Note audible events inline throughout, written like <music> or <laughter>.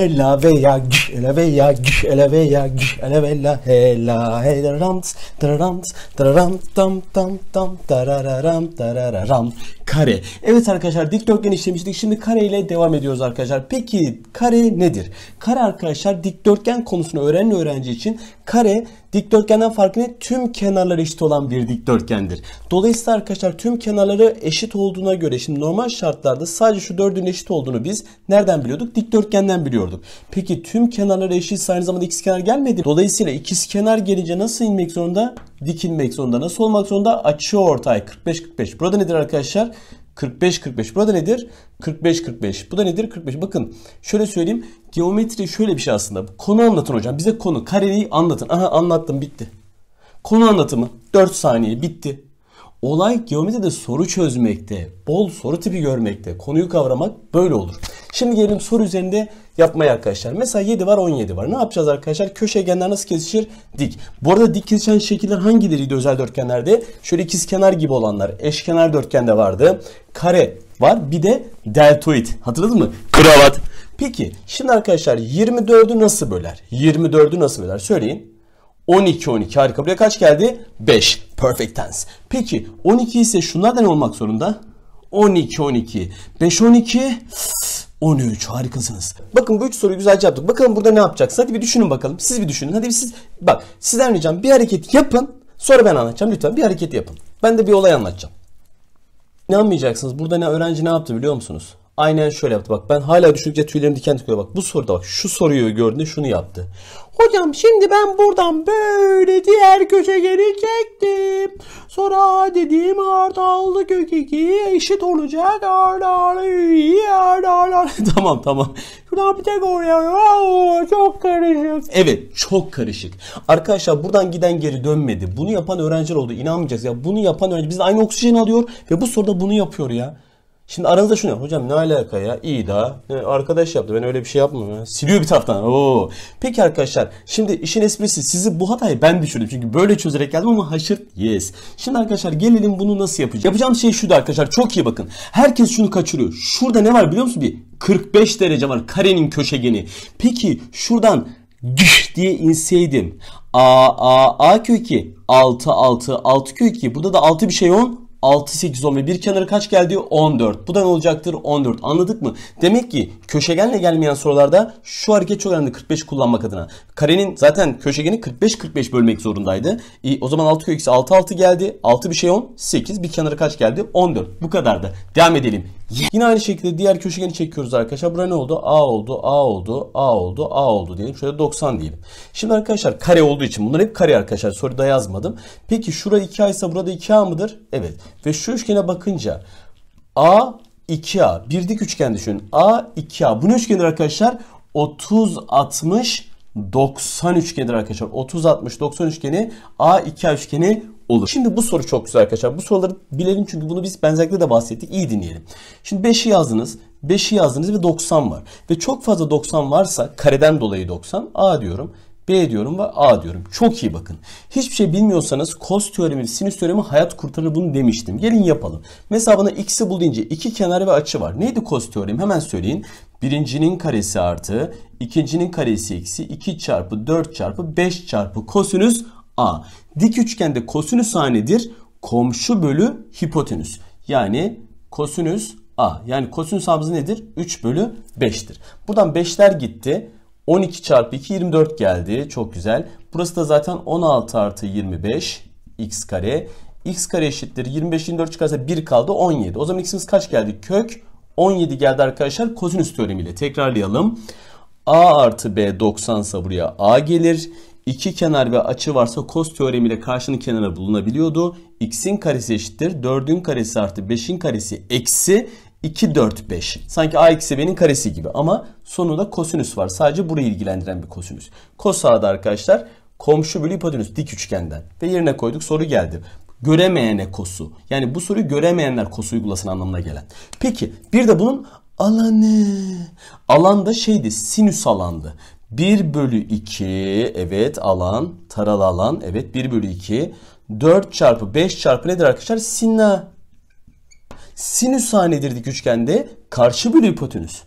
hela veya gş ele veya gş ele veya gş ele vela hela hela rams tararams tararams tam tam tam tarararam ram kare. Evet arkadaşlar dikdörtgen işlemiştik. Şimdi kare ile devam ediyoruz arkadaşlar. Peki kare nedir? Kare arkadaşlar dikdörtgen konusunu öğrenen öğrenci için kare dikdörtgenden farkı ne? Tüm kenarları eşit olan bir dikdörtgendir. Dolayısıyla arkadaşlar tüm kenarları eşit olduğuna göre şimdi normal şartlarda sadece şu dördün eşit olduğunu biz nereden biliyorduk? Dikdörtgenden biliyorduk. Peki tüm kenarları eşitse aynı zamanda x kenar gelmedi. Dolayısıyla ikiz kenar gelince nasıl inmek zorunda? dikilmek zorunda. Nasıl olmak zorunda? Açı ortay 45-45. Burada nedir arkadaşlar? 45-45. Burada nedir? 45-45. Bu da nedir? 45. Bakın şöyle söyleyeyim. Geometri şöyle bir şey aslında. Konu anlatın hocam. Bize konu. Kareyi anlatın. Aha anlattım bitti. Konu anlatımı. 4 saniye bitti. Olay geometride soru çözmekte, bol soru tipi görmekte, konuyu kavramak böyle olur. Şimdi gelelim soru üzerinde yapmaya arkadaşlar. Mesela 7 var 17 var. Ne yapacağız arkadaşlar? Köşegenler nasıl kesişir? Dik. Bu arada dik kesişen şekiller hangileriydi özel dörtgenlerde? Şöyle ikizkenar gibi olanlar. Eşkenar dörtgende vardı. Kare var. Bir de deltoid. Hatırladın mı? Kravat. Peki şimdi arkadaşlar 24'ü nasıl böler? 24'ü nasıl böler? Söyleyin. 12 12 harika buraya kaç geldi? 5 perfect tense. Peki 12 ise şunlardan olmak zorunda? 12 12 5 12 13 harikasınız. Bakın bu üç soruyu güzelce yaptık. Bakalım burada ne yapacaksın? Hadi bir düşünün bakalım. Siz bir düşünün. Hadi bir siz bak sizden ricam bir hareket yapın. Sonra ben anlatacağım lütfen. Bir hareket yapın. Ben de bir olay anlatacağım. İnanmayacaksınız. Burada ne öğrenci ne yaptı biliyor musunuz? Aynen şöyle yaptı. Bak ben hala düşünce tüylerim diken diken. Bak bu soruda bak şu soruyu gördüğünde şunu yaptı. Hocam şimdi ben buradan böyle diğer köşe gelecektim. Sonra dediğim artı kök 2 eşit olacak. Artı artı <laughs> Tamam tamam. Şuradan bir tek oraya. Oo, çok karışık. Evet çok karışık. Arkadaşlar buradan giden geri dönmedi. Bunu yapan öğrenciler oldu. İnanmayacağız ya. Bunu yapan öğrenci bizden aynı oksijen alıyor ve bu soruda bunu yapıyor ya. Şimdi aranızda şunu hocam ne alaka ya iyi daha e, arkadaş yaptı ben öyle bir şey yapmam Siliyor bir taraftan ooo. Peki arkadaşlar şimdi işin esprisi sizi bu hatayı ben düşürdüm çünkü böyle çözerek geldim ama haşır yes. Şimdi arkadaşlar gelelim bunu nasıl yapacağız. Yapacağım şey şu da arkadaşlar çok iyi bakın. Herkes şunu kaçırıyor. Şurada ne var biliyor musun bir 45 derece var karenin köşegeni. Peki şuradan düş diye inseydim. A, A, A kök 2, 6, 6, 6 kök 2. Burada da 6 bir şey 10, 6, 8, 10 ve bir kenarı kaç geldi? 14. Bu da ne olacaktır? 14. Anladık mı? Demek ki köşegenle gelmeyen sorularda şu hareket çok önemli 45 kullanmak adına. Karenin zaten köşegeni 45-45 bölmek zorundaydı. E, o zaman 6 kök eksi 6, 6 geldi. 6 bir şey 10, 8. Bir kenarı kaç geldi? 14. Bu kadardı. Devam edelim. Yine aynı şekilde diğer köşegeni çekiyoruz arkadaşlar. burada ne oldu? A oldu, A oldu, A oldu, A oldu diyelim. Şöyle 90 diyelim. Şimdi arkadaşlar kare olduğu için bunlar hep kare arkadaşlar. Soruda yazmadım. Peki şura 2A ise burada 2A mıdır? Evet. Ve şu üçgene bakınca A 2A. Bir dik üçgen düşünün. A 2A. Bu ne üçgendir arkadaşlar? 30 60 90 üçgenidir arkadaşlar. 30 60 90 üçgeni A 2A üçgeni olur? Şimdi bu soru çok güzel arkadaşlar. Bu soruları bilelim çünkü bunu biz benzerlikle de bahsettik. İyi dinleyelim. Şimdi 5'i yazdınız. 5'i yazdınız ve 90 var. Ve çok fazla 90 varsa kareden dolayı 90. A diyorum. B diyorum ve A diyorum. Çok iyi bakın. Hiçbir şey bilmiyorsanız cos teoremi, sinüs teoremi hayat kurtarır bunu demiştim. Gelin yapalım. Mesela bana x'i bul deyince iki kenar ve açı var. Neydi cos teoremi? Hemen söyleyin. Birincinin karesi artı, ikincinin karesi eksi 2 çarpı 4 çarpı 5 çarpı kosinüs A. Dik üçgende kosinüs A nedir? Komşu bölü hipotenüs. Yani kosinüs A. Yani kosinüs A'mız nedir? 3 bölü 5'tir. Buradan 5'ler gitti. 12 çarpı 2 24 geldi. Çok güzel. Burası da zaten 16 artı 25 x kare. x kare eşittir. 25 24 çıkarsa 1 kaldı 17. O zaman x'imiz kaç geldi? Kök 17 geldi arkadaşlar. Kosinüs teoremiyle tekrarlayalım. A artı B 90 ise buraya A gelir. İki kenar ve açı varsa kos teoremiyle karşının kenarı bulunabiliyordu. X'in karesi eşittir. 4'ün karesi artı 5'in karesi eksi 2, 4, 5. Sanki A eksi B'nin karesi gibi ama sonunda kosinüs var. Sadece burayı ilgilendiren bir kosinüs. Kos A'da arkadaşlar komşu bölü hipotenüs dik üçgenden. Ve yerine koyduk soru geldi göremeyene kosu. Yani bu soruyu göremeyenler kosu uygulasın anlamına gelen. Peki bir de bunun alanı. Alanda şeydi sinüs alandı. 1 bölü 2 evet alan taralı alan evet 1 bölü 2 4 çarpı 5 çarpı nedir arkadaşlar? Sinna. Sinüs hanedir dik üçgende karşı bölü hipotenüs.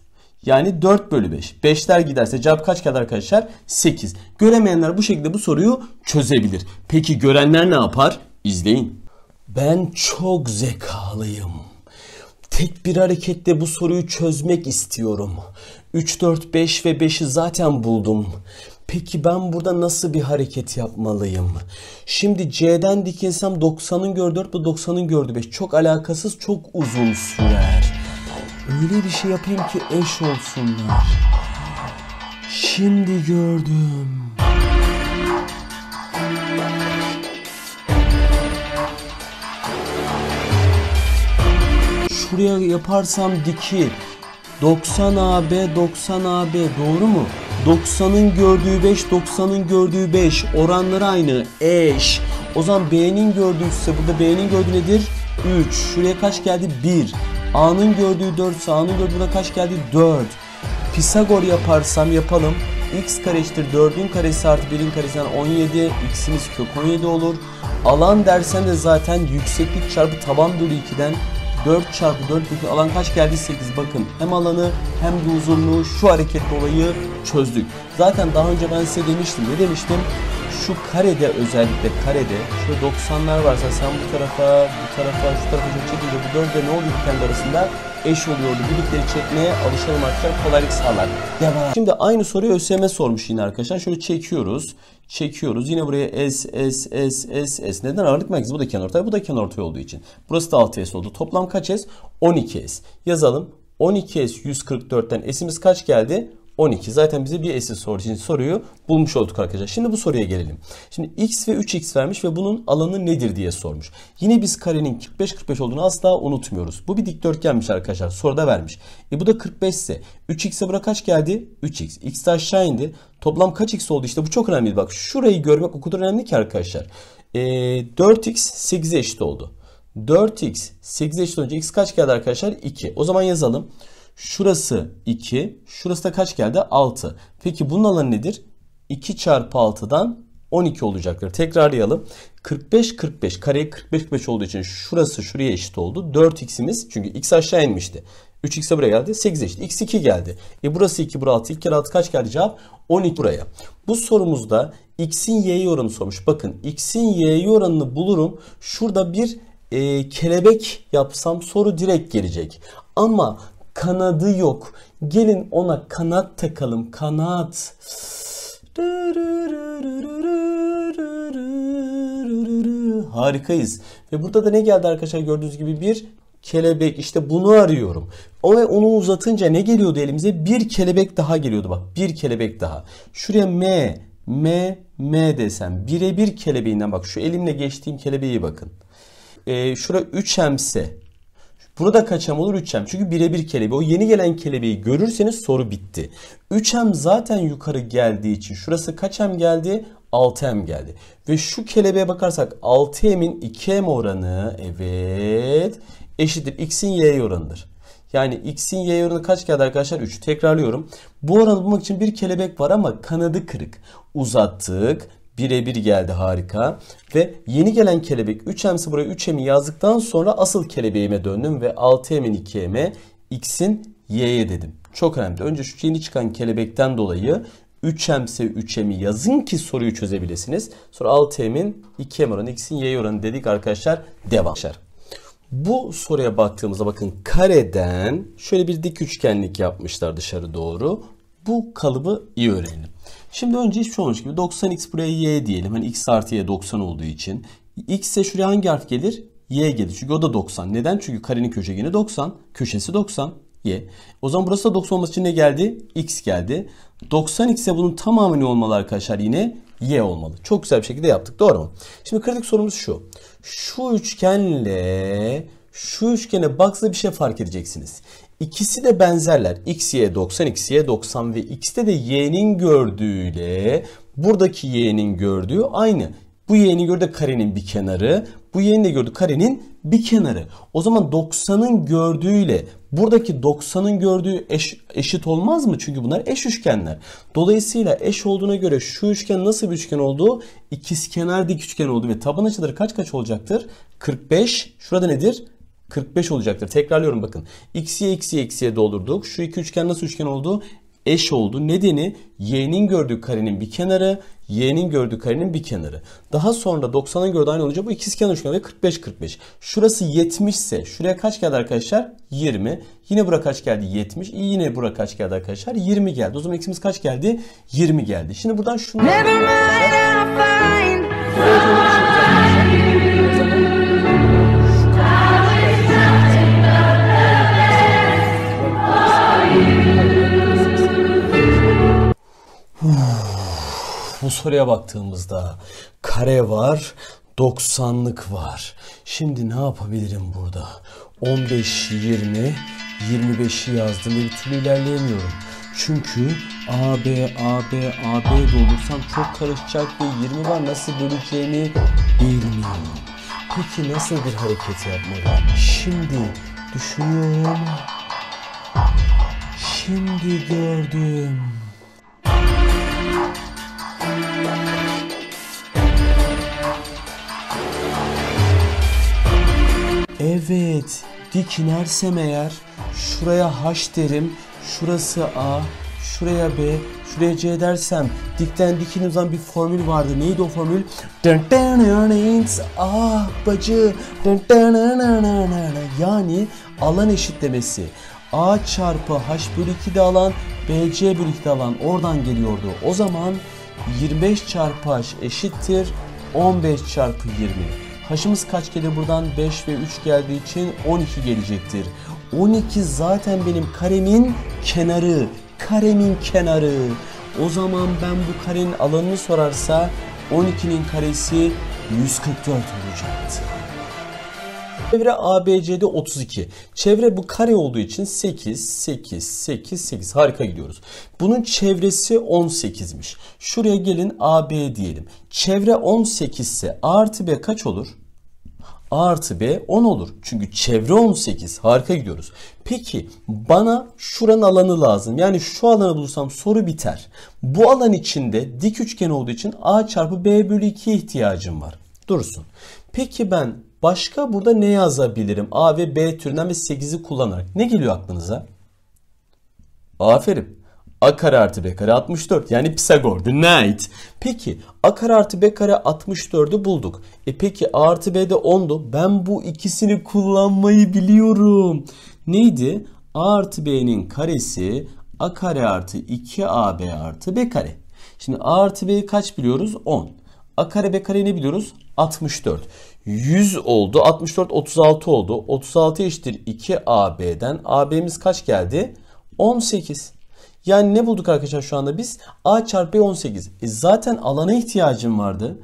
Yani 4 bölü 5. 5'ler giderse cevap kaç kadar arkadaşlar? 8. Göremeyenler bu şekilde bu soruyu çözebilir. Peki görenler ne yapar? İzleyin. Ben çok zekalıyım. Tek bir hareketle bu soruyu çözmek istiyorum. 3, 4, 5 ve 5'i zaten buldum. Peki ben burada nasıl bir hareket yapmalıyım? Şimdi C'den dikilsem 90'ın gördü 4 bu 90'ın gördü 5. Çok alakasız çok uzun sürer. Öyle bir şey yapayım ki eş olsunlar. Şimdi gördüm. Şuraya yaparsam dikil. 90 AB 90 AB doğru mu? 90'ın gördüğü 5, 90'ın gördüğü 5 oranları aynı eş. O zaman B'nin gördüğü ise burada B'nin gördüğü nedir? 3. Şuraya kaç geldi? 1. A'nın gördüğü 4 ise A'nın gördüğü buna kaç geldi? 4. Pisagor yaparsam yapalım. X kare eşittir 4'ün karesi artı 1'in karesi yani 17. X'imiz kök 17 olur. Alan dersen de zaten yükseklik çarpı taban bölü 2'den 4 çarpı 4 bütün alan kaç geldi? 8 bakın. Hem alanı hem de uzunluğu şu hareket dolayı çözdük. Zaten daha önce ben size demiştim. Ne demiştim? şu karede özellikle karede şöyle 90'lar varsa sen bu tarafa bu tarafa şu tarafa şöyle çekince bu dörde ne oluyor kendi arasında eş oluyordu. Birlikleri çekmeye alışalım arkadaşlar kolaylık sağlar. Devam. Şimdi aynı soruyu ÖSYM sormuş yine arkadaşlar. Şöyle çekiyoruz. Çekiyoruz. Yine buraya S, S, S, S, S. Neden ağırlık merkezi? Bu da kenar kenortay. Bu da kenar kenortay olduğu için. Burası da 6S oldu. Toplam kaç S? 12S. Yazalım. 12S 144'ten S'imiz kaç geldi? 12. Zaten bize bir eşsiz soru için soruyu bulmuş olduk arkadaşlar. Şimdi bu soruya gelelim. Şimdi x ve 3x vermiş ve bunun alanı nedir diye sormuş. Yine biz karenin 45-45 olduğunu asla unutmuyoruz. Bu bir dikdörtgenmiş arkadaşlar. Soruda vermiş. E bu da 45 ise 3x'e bura kaç geldi? 3x. x de aşağı indi. Toplam kaç x oldu? İşte bu çok önemli. Bak şurayı görmek o kadar önemli ki arkadaşlar. E, 4x 8'e eşit oldu. 4x 8'e eşit olunca x kaç geldi arkadaşlar? 2. O zaman yazalım. Şurası 2. Şurası da kaç geldi? 6. Peki bunun alanı nedir? 2 çarpı 6'dan 12 olacaktır. Tekrarlayalım. 45 45 kareye 45 45 olduğu için şurası şuraya eşit oldu. 4x'imiz çünkü x aşağı inmişti. 3x'e buraya geldi. 8 eşit. x 2 geldi. E burası 2 burası 6. 2 kere 6 kaç geldi cevap? 12 buraya. Bu sorumuzda x'in y oranı sormuş. Bakın x'in y oranını bulurum. Şurada bir e, kelebek yapsam soru direkt gelecek. Ama Kanadı yok. Gelin ona kanat takalım. Kanat. Harikayız. Ve burada da ne geldi arkadaşlar gördüğünüz gibi bir kelebek İşte bunu arıyorum. O ve onu uzatınca ne geliyordu elimize? Bir kelebek daha geliyordu bak bir kelebek daha. Şuraya M, M, M desem birebir kelebeğinden bak şu elimle geçtiğim kelebeği bakın. Ee, şura 3 hemse Burada kaçam olur 3m. Çünkü birebir kelebeği. O yeni gelen kelebeği görürseniz soru bitti. 3m zaten yukarı geldiği için şurası kaçam geldi? 6m geldi. Ve şu kelebeğe bakarsak 6m'in 2m oranı evet eşittir x'in y oranıdır. Yani x'in y oranı kaç geldi arkadaşlar? 3. Tekrarlıyorum. Bu oranı bulmak için bir kelebek var ama kanadı kırık. Uzattık birebir geldi harika. Ve yeni gelen kelebek 3M'si buraya 3M'i yazdıktan sonra asıl kelebeğime döndüm ve 6M'in 2M'e X'in Y'ye dedim. Çok önemli. Önce şu yeni çıkan kelebekten dolayı 3M 3M'i yazın ki soruyu çözebilirsiniz. Sonra 6M'in 2M oranı, X'in Y oranı dedik arkadaşlar. Devam. Bu soruya baktığımızda bakın kareden şöyle bir dik üçgenlik yapmışlar dışarı doğru. Bu kalıbı iyi öğrenelim. Şimdi önce hiçbir şey olmamış gibi 90x buraya y diyelim. Hani x artı y 90 olduğu için. x ise şuraya hangi harf gelir? y gelir. Çünkü o da 90. Neden? Çünkü karenin köşegeni 90. Köşesi 90. y. O zaman burası da 90 olması için ne geldi? x geldi. 90 x ise bunun tamamı ne olmalı arkadaşlar? Yine y olmalı. Çok güzel bir şekilde yaptık. Doğru mu? Şimdi kritik sorumuz şu. Şu üçgenle şu üçgene baksa bir şey fark edeceksiniz. İkisi de benzerler. X, Y 90, X, Y 90 ve X'te de Y'nin gördüğüyle buradaki Y'nin gördüğü aynı. Bu Y'nin gördü karenin bir kenarı. Bu Y'nin de gördüğü karenin bir kenarı. O zaman 90'ın gördüğüyle buradaki 90'ın gördüğü eş, eşit olmaz mı? Çünkü bunlar eş üçgenler. Dolayısıyla eş olduğuna göre şu üçgen nasıl bir üçgen oldu? İkizkenar dik üçgen oldu ve taban açıları kaç kaç olacaktır? 45. Şurada nedir? 45 olacaktır. Tekrarlıyorum bakın. X'ye X'ye X'ye doldurduk. Şu iki üçgen nasıl üçgen oldu? eş oldu. Nedeni y'nin gördüğü karenin bir kenarı, y'nin gördüğü karenin bir kenarı. Daha sonra 90'ın gördüğü aynı olacak. bu ikizkenar üçgen ve 45 45. Şurası 70 ise şuraya kaç geldi arkadaşlar? 20. Yine bura kaç geldi? 70. Yine bura kaç geldi arkadaşlar? 20 geldi. O zaman x'imiz kaç geldi? 20 geldi. Şimdi buradan şunu bu soruya baktığımızda kare var, 90'lık var. Şimdi ne yapabilirim burada? 15, 20, 25'i yazdım ve bir türlü ilerleyemiyorum. Çünkü A, B, A, B, A, B olursam çok karışacak ve 20 var nasıl böleceğini bilmiyorum. Peki nasıl bir hareket yapmalı? Şimdi düşünüyorum. Şimdi gördüm. Evet, dikinersem eğer şuraya H derim, şurası A, şuraya B, şuraya C dersem dikten dikine zaman bir formül vardı. Neydi o formül? Ah bacı. Yani alan eşitlemesi. A çarpı H bölü 2 de alan, BC bölü 2 de alan oradan geliyordu. O zaman 25 çarpı h eşittir 15 çarpı 20. Haşımız kaç gelir buradan? 5 ve 3 geldiği için 12 gelecektir. 12 zaten benim karemin kenarı. Karemin kenarı. O zaman ben bu karenin alanını sorarsa 12'nin karesi 144 olacaktı. Çevre ABC'de 32. Çevre bu kare olduğu için 8, 8, 8, 8. Harika gidiyoruz. Bunun çevresi 18'miş. Şuraya gelin AB diyelim. Çevre 18 ise A artı B kaç olur? A artı B 10 olur. Çünkü çevre 18. Harika gidiyoruz. Peki bana şuranın alanı lazım. Yani şu alanı bulursam soru biter. Bu alan içinde dik üçgen olduğu için A çarpı B bölü 2'ye ihtiyacım var. Dursun. Peki ben Başka burada ne yazabilirim? A ve B türünden ve 8'i kullanarak. Ne geliyor aklınıza? Aferin. A kare artı B kare 64. Yani Pisagor. The night. Peki A kare artı B kare 64'ü bulduk. E peki A artı B de 10'du. Ben bu ikisini kullanmayı biliyorum. Neydi? A artı B'nin karesi A kare artı 2AB artı B kare. Şimdi A artı B'yi kaç biliyoruz? 10. A kare B kare ne biliyoruz? 64. 100 oldu. 64 36 oldu. 36 eşittir 2 AB'den. AB'miz kaç geldi? 18. Yani ne bulduk arkadaşlar şu anda biz? A çarpı B 18. E zaten alana ihtiyacım vardı.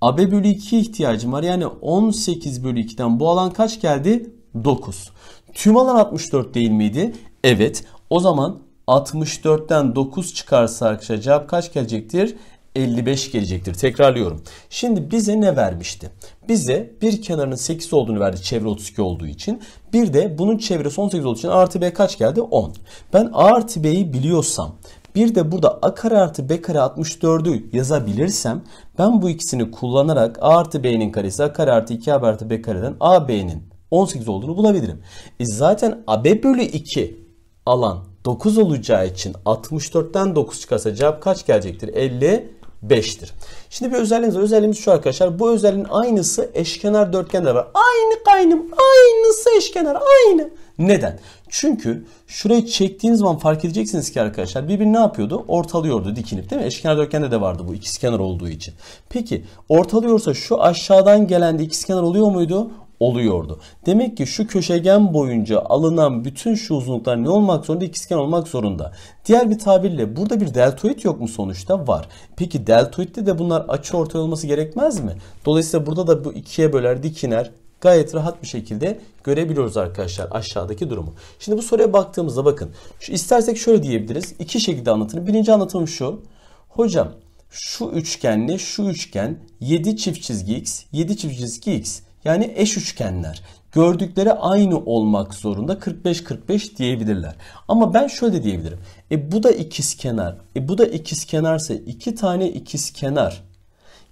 AB bölü 2 ihtiyacım var. Yani 18 bölü 2'den bu alan kaç geldi? 9. Tüm alan 64 değil miydi? Evet. O zaman 64'ten 9 çıkarsa arkadaşlar cevap kaç gelecektir? 55 gelecektir. Tekrarlıyorum. Şimdi bize ne vermişti? bize bir kenarının 8 olduğunu verdi çevre 32 olduğu için. Bir de bunun çevresi 18 olduğu için A artı B kaç geldi? 10. Ben A artı B'yi biliyorsam bir de burada a kare artı b kare 64'ü yazabilirsem ben bu ikisini kullanarak a artı b'nin karesi a kare artı 2 a artı b kareden a b'nin 18 olduğunu bulabilirim. E zaten a b bölü 2 alan 9 olacağı için 64'ten 9 çıkarsa cevap kaç gelecektir? 50 5'tir. Şimdi bir özelliğimiz var. Özelliğimiz şu arkadaşlar. Bu özelliğin aynısı eşkenar dörtgende var. Aynı kaynım. Aynısı eşkenar. Aynı. Neden? Çünkü şurayı çektiğiniz zaman fark edeceksiniz ki arkadaşlar birbirini ne yapıyordu? Ortalıyordu dikinip değil mi? Eşkenar dörtgende de vardı bu ikizkenar olduğu için. Peki ortalıyorsa şu aşağıdan gelen de ikizkenar oluyor muydu? oluyordu. Demek ki şu köşegen boyunca alınan bütün şu uzunluklar ne olmak zorunda? İkizgen olmak zorunda. Diğer bir tabirle burada bir deltoid yok mu sonuçta? Var. Peki deltoidde de bunlar açı ortay olması gerekmez mi? Dolayısıyla burada da bu ikiye böler dikiner gayet rahat bir şekilde görebiliyoruz arkadaşlar aşağıdaki durumu. Şimdi bu soruya baktığımızda bakın. Şu, istersek şöyle diyebiliriz. İki şekilde anlatılır. Birinci anlatım şu. Hocam şu üçgenle şu üçgen 7 çift çizgi x, 7 çift çizgi x. Yani eş üçgenler. Gördükleri aynı olmak zorunda 45-45 diyebilirler. Ama ben şöyle diyebilirim. E bu da ikiz kenar. E bu da ikiz kenarsa iki tane ikiz kenar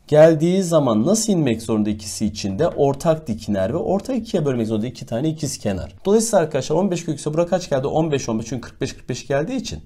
geldiği zaman nasıl inmek zorunda ikisi içinde? Ortak dikiner ve ortak ikiye bölmek zorunda iki tane ikiz kenar. Dolayısıyla arkadaşlar 15 kökse bura kaç geldi? 15 15 çünkü 45 45 geldiği için.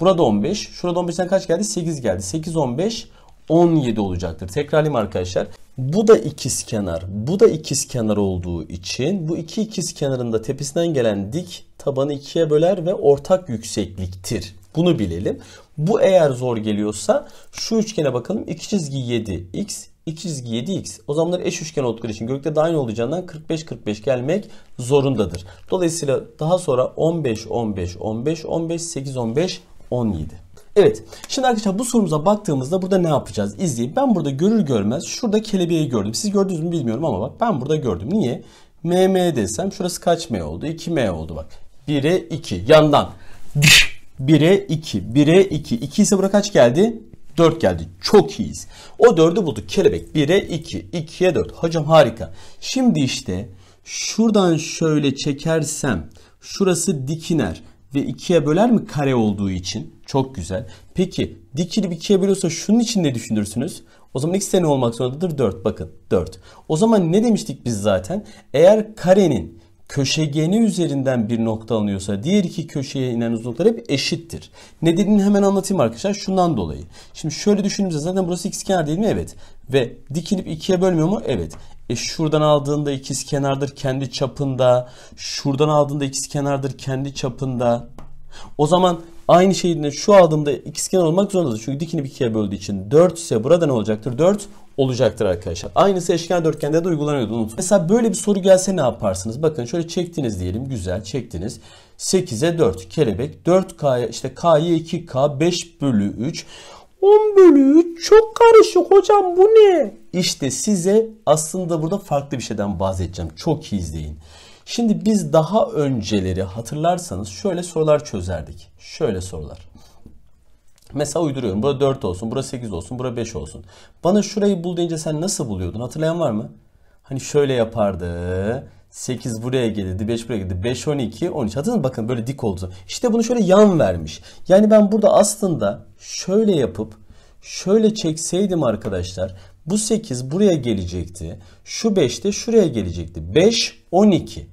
Burada 15. Şurada 15'ten kaç geldi? 8 geldi. 8 15 17 olacaktır. Tekrarlayayım arkadaşlar. Bu da ikiz kenar, bu da ikiz kenar olduğu için bu iki ikiz kenarında tepesinden gelen dik tabanı ikiye böler ve ortak yüksekliktir. Bunu bilelim. Bu eğer zor geliyorsa şu üçgene bakalım. İki çizgi 7 x, iki çizgi 7 x. O zamanlar eş üçgen oldukları için gökte de aynı olacağından 45 45 gelmek zorundadır. Dolayısıyla daha sonra 15 15 15 15 8 15 17. Evet. Şimdi arkadaşlar bu sorumuza baktığımızda burada ne yapacağız? İzleyin. Ben burada görür görmez şurada kelebeği gördüm. Siz gördünüz mü bilmiyorum ama bak ben burada gördüm. Niye? MM desem şurası kaç M oldu? 2 M oldu bak. 1'e 2. Yandan. 1'e 2. 1'e 2. 2 ise buraya kaç geldi? 4 geldi. Çok iyiyiz. O 4'ü bulduk. Kelebek 1'e 2. 2'ye 4. Hocam harika. Şimdi işte şuradan şöyle çekersem şurası dikiner ve ikiye böler mi kare olduğu için? Çok güzel. Peki dikili bir ikiye bölüyorsa şunun için ne düşünürsünüz? O zaman x de ne olmak zorundadır? 4 bakın 4. O zaman ne demiştik biz zaten? Eğer karenin köşegeni üzerinden bir nokta alınıyorsa diğer iki köşeye inen uzunluklar hep eşittir. Nedenini hemen anlatayım arkadaşlar şundan dolayı. Şimdi şöyle düşündüğümüzde zaten burası x kenar değil mi? Evet. Ve dikilip ikiye bölmüyor mu? Evet. E şuradan aldığında ikiz kenardır kendi çapında. Şuradan aldığında ikiz kenardır kendi çapında. O zaman aynı şeyinle şu aldığımda kenar olmak zorundadır. Çünkü dikini bir ikiye böldüğü için 4 ise burada ne olacaktır? 4 olacaktır arkadaşlar. Aynısı eşkenar dörtgende de uygulanıyordu unutmayın. Mesela böyle bir soru gelse ne yaparsınız? Bakın şöyle çektiniz diyelim. Güzel çektiniz. 8'e 4 kelebek 4K işte K'ya 2K 5 bölü 3 10 bölü çok karışık hocam bu ne? İşte size aslında burada farklı bir şeyden bahsedeceğim. Çok iyi izleyin. Şimdi biz daha önceleri hatırlarsanız şöyle sorular çözerdik. Şöyle sorular. Mesela uyduruyorum. Bura 4 olsun, bura 8 olsun, bura 5 olsun. Bana şurayı bul deyince sen nasıl buluyordun? Hatırlayan var mı? Hani şöyle yapardı. 8 buraya geldi, 5 buraya geldi, 5, 12, 13. Hatırladınız bakın böyle dik oldu. İşte bunu şöyle yan vermiş. Yani ben burada aslında şöyle yapıp şöyle çekseydim arkadaşlar bu 8 buraya gelecekti. Şu 5 de şuraya gelecekti. 5, 12.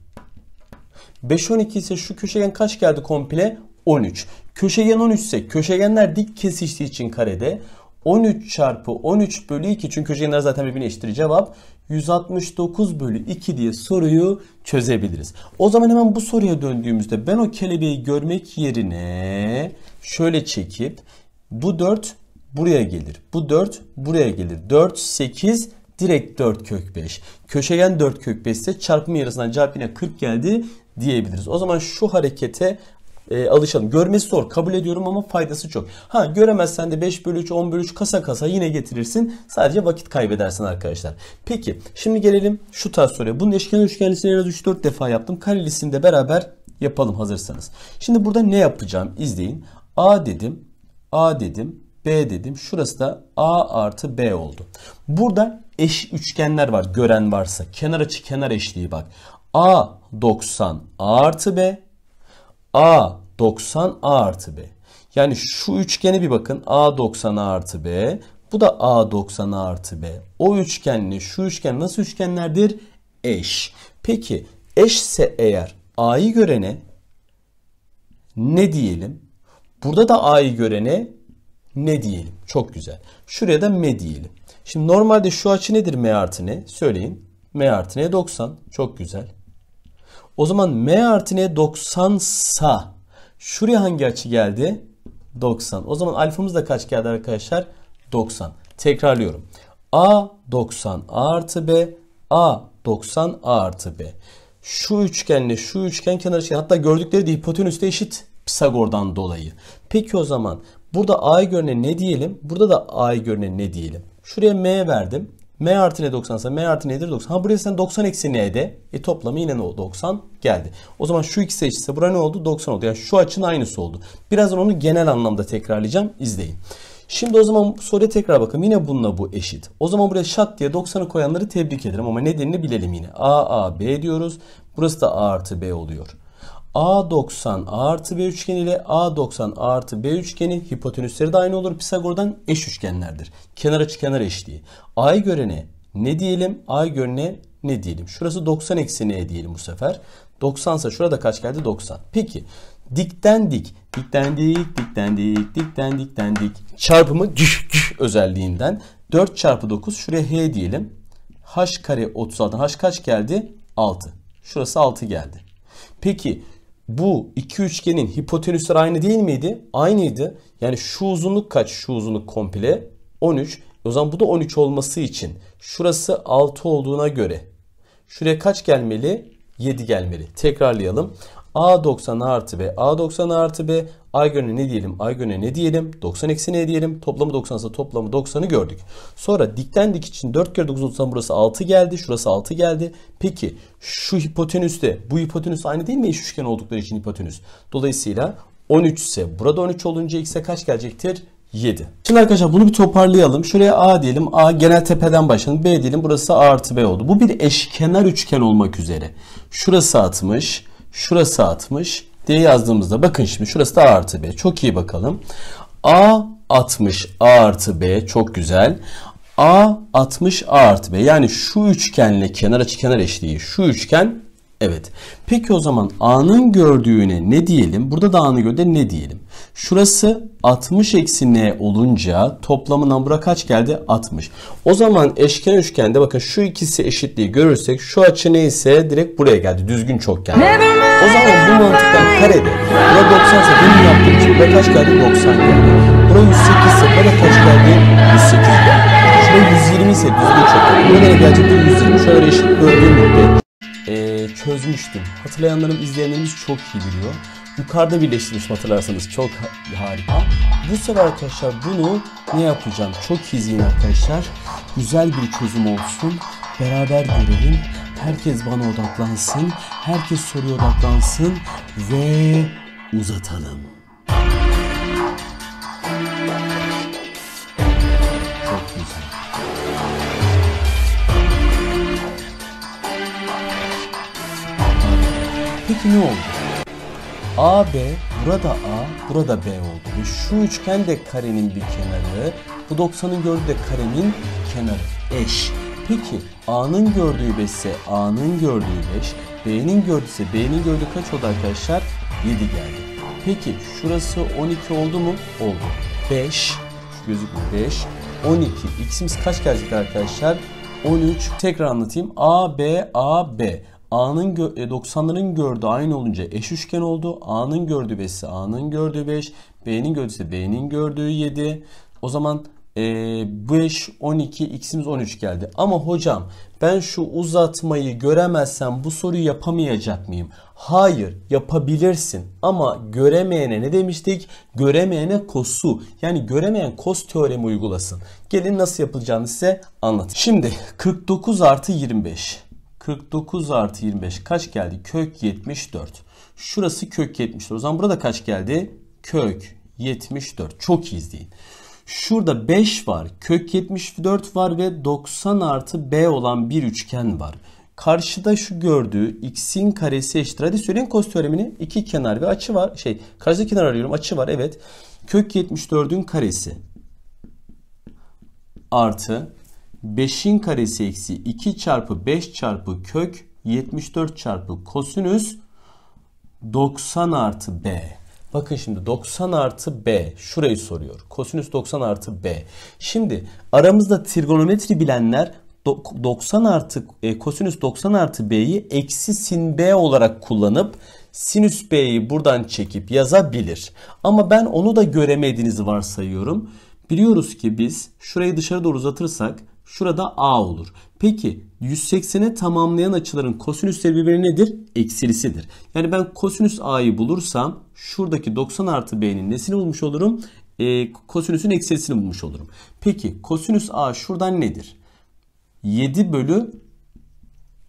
5, 12 ise şu köşegen kaç geldi komple? 13. Köşegen 13 ise köşegenler dik kesiştiği için karede 13 çarpı 13 bölü 2 çünkü köşegenler zaten birbirine eşittir cevap 169 bölü 2 diye soruyu çözebiliriz. O zaman hemen bu soruya döndüğümüzde ben o kelebeği görmek yerine şöyle çekip bu 4 buraya gelir. Bu 4 buraya gelir. 4, 8, direkt 4 kök 5. Köşegen 4 kök 5 ise çarpım yarısından cevap yine 40 geldi diyebiliriz. O zaman şu harekete e, alışalım. Görmesi zor kabul ediyorum ama faydası çok. Ha göremezsen de 5 bölü 3 10 bölü 3 kasa kasa yine getirirsin. Sadece vakit kaybedersin arkadaşlar. Peki şimdi gelelim şu tarz soruya. Bunun eşkenar üçgenlisini en az 3-4 defa yaptım. Karelisini de beraber yapalım hazırsanız. Şimdi burada ne yapacağım izleyin. A dedim. A dedim. B dedim. Şurası da A artı B oldu. Burada eş üçgenler var gören varsa. Kenar açı kenar eşliği bak. A 90 A artı B A 90 A artı B. Yani şu üçgeni bir bakın. A 90 A artı B. Bu da A 90 A artı B. O üçgenle şu üçgen nasıl üçgenlerdir? Eş. Peki eşse eğer A'yı görene ne diyelim? Burada da A'yı görene ne diyelim? Çok güzel. Şuraya da M diyelim. Şimdi normalde şu açı nedir M artı ne? Söyleyin. M artı ne? 90. Çok güzel. O zaman m artı n 90 sa şuraya hangi açı geldi? 90. O zaman alfamız da kaç geldi arkadaşlar? 90. Tekrarlıyorum. A 90 A artı B A 90 A artı B. Şu üçgenle şu üçgen kenar şey hatta gördükleri de hipotenüs de eşit Pisagor'dan dolayı. Peki o zaman burada A'yı görüne ne diyelim? Burada da A'yı görüne ne diyelim? Şuraya M verdim. M artı N 90 ise M artı nedir 90. Ha buraya sen 90 eksi N'de. E toplamı yine ne oldu? 90 geldi. O zaman şu ikisi eşitse bura ne oldu? 90 oldu. Yani şu açının aynısı oldu. Birazdan onu genel anlamda tekrarlayacağım. İzleyin. Şimdi o zaman soruya tekrar bakın. Yine bununla bu eşit. O zaman buraya şat diye 90'ı koyanları tebrik ederim ama nedenini bilelim yine. A, A, B diyoruz. Burası da A artı B oluyor. A90 A artı B üçgeni ile A90 A artı B üçgeni hipotenüsleri de aynı olur. Pisagor'dan eş üçgenlerdir. Kenar açı kenar eşliği. A'ya görene ne? diyelim? A'ya görene ne? Ne diyelim? Şurası 90 eksi ne diyelim bu sefer? 90 ise şurada kaç geldi? 90. Peki dikten dik, dikten dik, dikten dik, dikten dikten dik çarpımı düş düş özelliğinden 4 çarpı 9 şuraya h diyelim. h kare 36'dan h kaç geldi? 6. Şurası 6 geldi. Peki bu iki üçgenin hipotenüsleri aynı değil miydi? Aynıydı. Yani şu uzunluk kaç? Şu uzunluk komple 13. O zaman bu da 13 olması için şurası 6 olduğuna göre şuraya kaç gelmeli? 7 gelmeli. Tekrarlayalım. A 90 artı B, A 90 artı B, A göne ne diyelim? A göne ne diyelim? 90 eksi ne diyelim? Toplamı 90 ise toplamı 90'ı gördük. Sonra dikten dik için 4 kere 9 30'dan burası 6 geldi. Şurası 6 geldi. Peki şu hipotenüste bu hipotenüs aynı değil mi? Eş üçgen oldukları için hipotenüs. Dolayısıyla 13 ise burada 13 olunca x'e kaç gelecektir? 7. Şimdi arkadaşlar bunu bir toparlayalım. Şuraya A diyelim. A genel tepeden başladı. B diyelim. Burası A artı B oldu. Bu bir eşkenar üçgen olmak üzere. Şurası 60. Şurası 60 diye yazdığımızda bakın şimdi şurası da A artı B. Çok iyi bakalım. A 60 A artı B çok güzel. A 60 A artı B yani şu üçgenle kenar açı kenar eşliği şu üçgen Evet. Peki o zaman A'nın gördüğüne ne diyelim? Burada da A'nın gördüğüne ne diyelim? Şurası 60 eksi N olunca toplamından bura kaç geldi? 60. O zaman eşken üçgende bakın şu ikisi eşitliği görürsek şu açı neyse direkt buraya geldi. Düzgün çokgen. O zaman bu mantıktan karede bura 90 ise benim yaptığım için bura kaç geldi? 90 geldi. Bura 108 ise bana kaç geldi? 108 geldi. Şurada 120 ise düzgün çokgen. Buraya gelecek de 120 şöyle eşit böldüğüm nokta çözmüştüm. Hatırlayanlarım, izleyenlerimiz çok iyi biliyor. Yukarıda birleştirmiştim hatırlarsanız. Çok harika. Bu sefer arkadaşlar bunu ne yapacağım? Çok izleyin arkadaşlar. Güzel bir çözüm olsun. Beraber görelim. Herkes bana odaklansın. Herkes soruya odaklansın. Ve uzatalım. Peki ne oldu? A, B, burada A, burada B oldu. Ve şu üçgen de karenin bir kenarı, bu 90'ın gördüğü de karenin kenarı eş. Peki A'nın gördüğü 5 ise A'nın gördüğü 5, B'nin gördüğü ise B'nin gördüğü kaç oldu arkadaşlar? 7 geldi. Peki şurası 12 oldu mu? Oldu. 5, şu gözüküyor 5, 12. X'imiz kaç gelecek arkadaşlar? 13. Tekrar anlatayım. A, B, A, B. A'nın gö 90'ların e, gördüğü aynı olunca eş üçgen oldu. A'nın gördüğü 5 ise A'nın gördüğü 5. B'nin gördüğü ise B'nin gördüğü 7. O zaman e, 5, 12, x'imiz 13 geldi. Ama hocam ben şu uzatmayı göremezsem bu soruyu yapamayacak mıyım? Hayır yapabilirsin ama göremeyene ne demiştik? Göremeyene kosu yani göremeyen kos teoremi uygulasın. Gelin nasıl yapılacağını size anlatayım. Şimdi 49 artı 25. 49 artı 25 kaç geldi? Kök 74. Şurası kök 74. O zaman burada kaç geldi? Kök 74. Çok iyi izleyin. Şurada 5 var. Kök 74 var ve 90 artı B olan bir üçgen var. Karşıda şu gördüğü x'in karesi eşittir. Hadi söyleyin kos teoremini. İki kenar ve açı var. Şey karşıda kenar arıyorum. Açı var evet. Kök 74'ün karesi artı 5'in karesi eksi 2 çarpı 5 çarpı kök 74 çarpı kosinüs 90 artı b. Bakın şimdi 90 artı b şurayı soruyor. Kosinüs 90 artı b. Şimdi aramızda trigonometri bilenler 90 artı e, kosinüs 90 artı b'yi eksi sin b olarak kullanıp sinüs b'yi buradan çekip yazabilir. Ama ben onu da göremediğinizi varsayıyorum. Biliyoruz ki biz şurayı dışarı doğru uzatırsak Şurada A olur. Peki 180'e tamamlayan açıların kosinüs birbirine nedir? Eksilisidir. Yani ben kosinüs A'yı bulursam şuradaki 90 artı B'nin nesini bulmuş olurum? E, kosinüsün eksilisini bulmuş olurum. Peki kosinüs A şuradan nedir? 7 bölü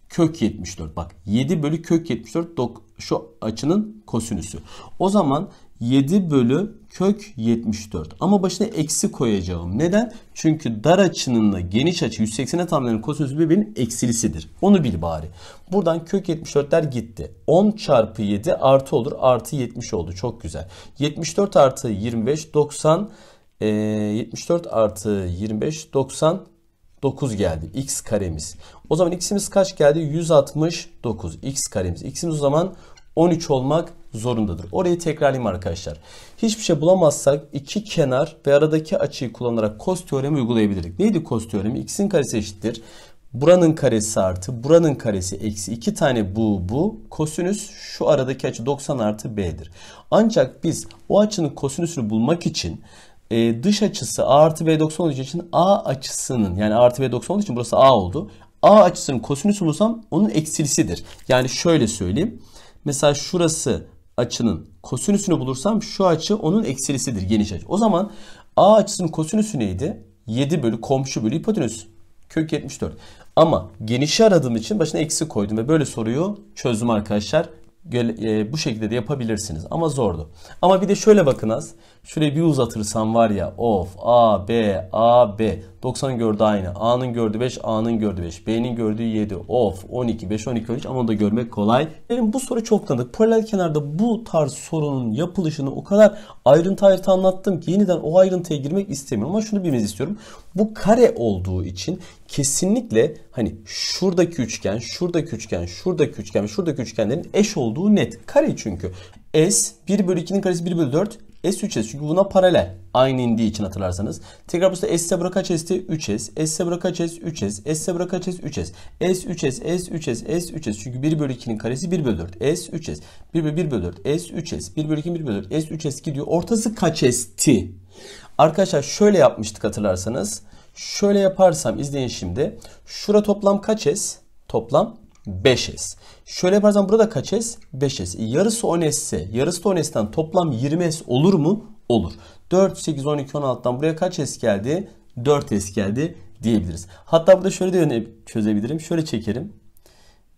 kök 74. Bak 7 bölü kök 74 şu açının kosinüsü. O zaman 7 bölü kök 74. Ama başına eksi koyacağım. Neden? Çünkü dar açının da geniş açı 180'e tamamlanan kosinüs birbirinin eksilisidir. Onu bil bari. Buradan kök 74'ler gitti. 10 çarpı 7 artı olur. Artı 70 oldu. Çok güzel. 74 artı 25 90 e, 74 artı 25 90 9 geldi. X karemiz. O zaman x'imiz kaç geldi? 169. X karemiz. X'imiz o zaman 13 olmak zorundadır. Orayı tekrarlayayım arkadaşlar. Hiçbir şey bulamazsak iki kenar ve aradaki açıyı kullanarak cos teoremi uygulayabilirdik. Neydi cos teoremi? X'in karesi eşittir. Buranın karesi artı buranın karesi eksi iki tane bu bu. Kosinüs şu aradaki açı 90 artı b'dir. Ancak biz o açının kosinüsünü bulmak için e, dış açısı a artı b 90 olduğu için a açısının yani a artı b 90 olduğu için burası a oldu. a açısının kosinüsü bulursam onun eksilisidir. Yani şöyle söyleyeyim. Mesela şurası açının kosinüsünü bulursam şu açı onun eksilisidir geniş açı. O zaman A açısının kosinüsü neydi? 7 bölü komşu bölü hipotenüs. Kök 74. Ama genişi aradığım için başına eksi koydum ve böyle soruyu çözdüm arkadaşlar. E, bu şekilde de yapabilirsiniz ama zordu. Ama bir de şöyle bakınız. Şurayı bir uzatırsam var ya of A, B, A, B. 90 gördü aynı. A'nın gördü 5, A'nın gördü 5. B'nin gördüğü 7. Of 12, 5, 12, 13 ama onu da görmek kolay. Benim bu soru çok tanıdık. Paralel kenarda bu tarz sorunun yapılışını o kadar ayrıntı ayrıntı anlattım ki yeniden o ayrıntıya girmek istemiyorum. Ama şunu bilmenizi istiyorum. Bu kare olduğu için kesinlikle hani şuradaki üçgen, şuradaki üçgen, şuradaki üçgen, şuradaki üçgenlerin eş olduğu net. Kare çünkü. S 1 bölü 2'nin karesi 1 bölü 4. S3S çünkü buna paralel. Aynı indiği için hatırlarsanız. Tekrar burası S'e bırak kaç S'ti? 3S. S'e bırak kaç S? 3S. S'e bırak kaç S? 3S. S3S, S3S, S3S. Çünkü 1 bölü 2'nin karesi 1 bölü 4. S3S. 1 bölü 1 bölü 4. S3S. 1 bölü 2 1 bölü 4. S3S gidiyor. Ortası kaç S'ti? Arkadaşlar şöyle yapmıştık hatırlarsanız. Şöyle yaparsam izleyin şimdi. Şura toplam kaç S? Toplam 5S. Şöyle yaparsam burada kaç S? 5S. Yarısı 10S ise yarısı da 10S'ten toplam 20S olur mu? Olur. 4, 8, 12, 16'dan buraya kaç S geldi? 4S geldi diyebiliriz. Hatta burada şöyle de çözebilirim. Şöyle çekerim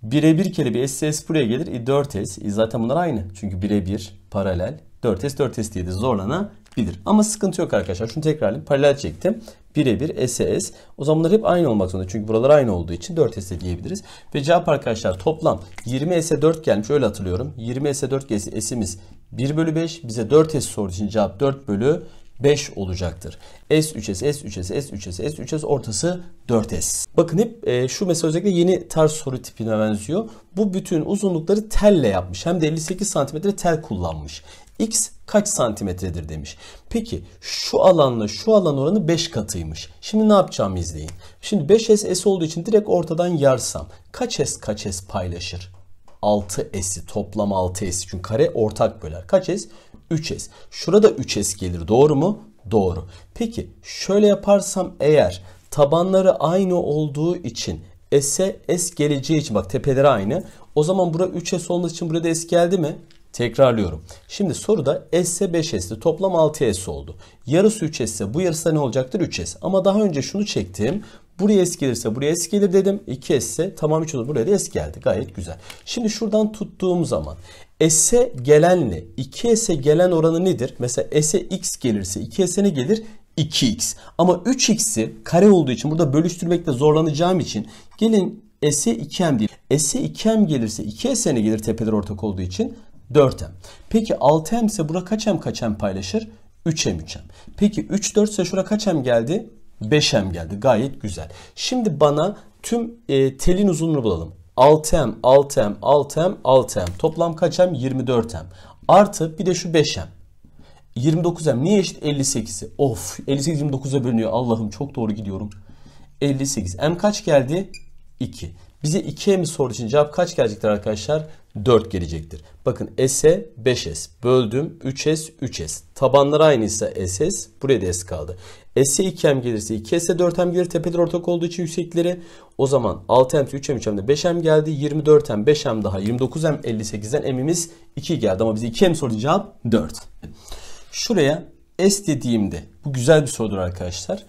birebir kere bir SS buraya gelir. E 4S. E zaten bunlar aynı. Çünkü birebir, paralel. 4S 4S diye de zorlanabilir. Ama sıkıntı yok arkadaşlar. Şunu tekrarlayayım. Paralel çektim. Birebir SS. O zaman bunlar hep aynı olmak zorunda. Çünkü buralar aynı olduğu için 4S diyebiliriz. Ve cevap arkadaşlar toplam 20S 4 gelmiş. Öyle hatırlıyorum. 20S 4 S'imiz 1 bölü 5. Bize 4S sorduğu için cevap 4 bölü 5 olacaktır. S3S, S3S, S3S, S3S ortası 4S. Bakın hep e, şu mesela özellikle yeni ters soru tipine benziyor. Bu bütün uzunlukları telle yapmış. Hem de 58 santimetre tel kullanmış. X kaç santimetredir demiş. Peki şu alanla şu alan oranı 5 katıymış. Şimdi ne yapacağımı izleyin. Şimdi 5S S olduğu için direkt ortadan yarsam kaç S kaç S paylaşır? 6S'i toplam 6S çünkü kare ortak böler. Kaç S? 3S. Şurada 3S gelir doğru mu? Doğru. Peki şöyle yaparsam eğer tabanları aynı olduğu için S'e S geleceği için bak tepeleri aynı. O zaman bura 3S olduğu için burada S geldi mi? Tekrarlıyorum. Şimdi soruda S'e 5S'ti. Toplam 6S oldu. Yarısı 3S bu yarısı ne olacaktır? 3S. Ama daha önce şunu çektim. Buraya es gelirse buraya es gelir dedim. 2 esse tamam 3 olur. Buraya da es geldi. Gayet güzel. Şimdi şuradan tuttuğum zaman S'e gelenle 2S'e gelen oranı nedir? Mesela S'e x gelirse 2S'e ne gelir? 2x. Ama 3x'i kare olduğu için burada bölüştürmekte zorlanacağım için gelin S'e 2m değil. S'e 2m gelirse 2S'e gelir tepeler ortak olduğu için? 4m. Peki 6m ise bura kaç m kaç m paylaşır? 3m 3m. Peki 3 4 ise şura kaç m geldi? 5M geldi. Gayet güzel. Şimdi bana tüm e, telin uzunluğunu bulalım. 6M, 6M, 6M, 6M. Toplam kaç M? 24M. Artı bir de şu 5M. 29M niye eşit? 58'i. Of 58 29'a bölünüyor. Allah'ım çok doğru gidiyorum. 58. M kaç geldi? 2. Bize 2M'i sorduğu için cevap kaç gelecektir arkadaşlar? 4 gelecektir. Bakın S'e 5S böldüm 3S 3S. Tabanlar aynıysa SS buraya da S kaldı. S'e 2 hem gelirse 2S'e 4M gelir. Tepeler ortak olduğu için yüksekleri. O zaman 6 hem, 3 hem 3 hem de 5 hem geldi. 24 hem, 5 hem daha 29M 58'den emimiz 2 geldi. Ama biz 2 hem sorunun cevap 4. Şuraya S dediğimde bu güzel bir sorudur arkadaşlar.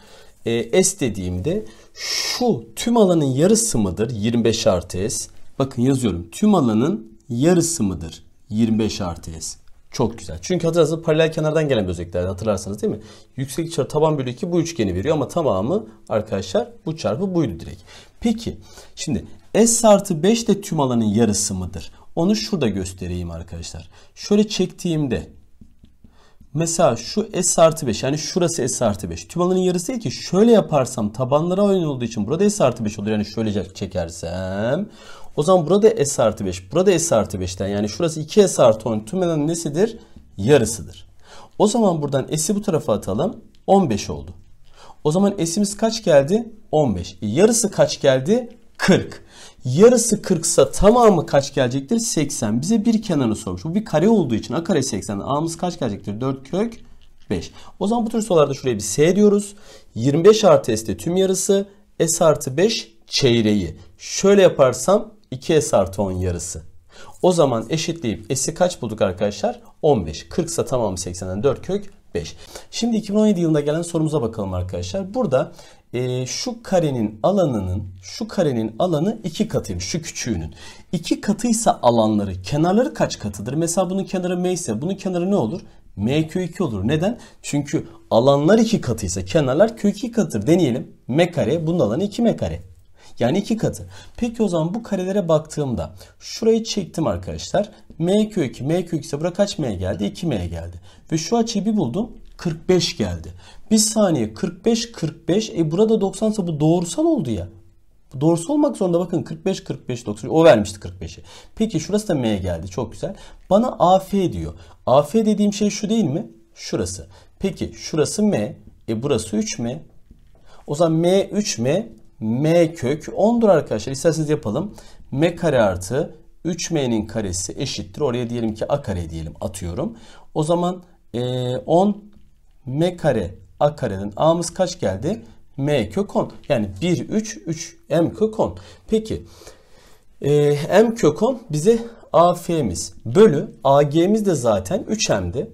E, S dediğimde şu tüm alanın yarısı mıdır? 25 artı S. Bakın yazıyorum. Tüm alanın yarısı mıdır 25 artı s? Çok güzel. Çünkü hatırlarsanız paralel kenardan gelen bir özellikler hatırlarsanız değil mi? Yüksek açılar taban bölü 2 bu üçgeni veriyor ama tamamı arkadaşlar bu çarpı buydu direkt. Peki şimdi S artı 5 de tüm alanın yarısı mıdır? Onu şurada göstereyim arkadaşlar. Şöyle çektiğimde mesela şu S artı 5 yani şurası S artı 5. Tüm alanın yarısı değil ki şöyle yaparsam tabanlara oyun olduğu için burada S artı 5 olur. Yani şöyle çekersem o zaman burada S artı 5. Burada S artı 5'ten yani şurası 2 S artı 10 Tüm eden nesidir? Yarısıdır. O zaman buradan S'i bu tarafa atalım. 15 oldu. O zaman S'imiz kaç geldi? 15. E yarısı kaç geldi? 40. Yarısı 40 ise tamamı kaç gelecektir? 80. Bize bir kenarını sormuş. Bu bir kare olduğu için a kare 80. A'mız kaç gelecektir? 4 kök 5. O zaman bu tür sorularda şuraya bir S diyoruz. 25 artı S'de tüm yarısı. S artı 5 çeyreği. Şöyle yaparsam 2S artı 10 yarısı. O zaman eşitleyip S'i kaç bulduk arkadaşlar? 15. 40 ise tamamı 80'den 4 kök 5. Şimdi 2017 yılında gelen sorumuza bakalım arkadaşlar. Burada e, şu karenin alanının şu karenin alanı iki katıymış şu küçüğünün. İki katıysa alanları kenarları kaç katıdır? Mesela bunun kenarı m ise bunun kenarı ne olur? m kök 2 olur. Neden? Çünkü alanlar iki katıysa kenarlar kök 2 katıdır. Deneyelim. m kare bunun alanı 2 m kare. Yani iki katı. Peki o zaman bu karelere baktığımda şurayı çektim arkadaşlar. M kök 2, M kök ise bura kaç M geldi? 2 M geldi. Ve şu açıyı bir buldum. 45 geldi. Bir saniye 45 45 e burada 90 ise bu doğrusal oldu ya. Doğrusu olmak zorunda bakın 45 45 90 o vermişti 45'i. Peki şurası da M geldi çok güzel. Bana AF diyor. AF dediğim şey şu değil mi? Şurası. Peki şurası M. E burası 3M. O zaman M 3M m kök 10'dur arkadaşlar. İsterseniz yapalım. m kare artı 3m'nin karesi eşittir. Oraya diyelim ki a kare diyelim atıyorum. O zaman e, 10 m kare a karenin a'mız kaç geldi? m kök 10. Yani 1, 3, 3 m kök 10. Peki e, m kök 10 bize af'miz bölü ag'miz de zaten 3m'di.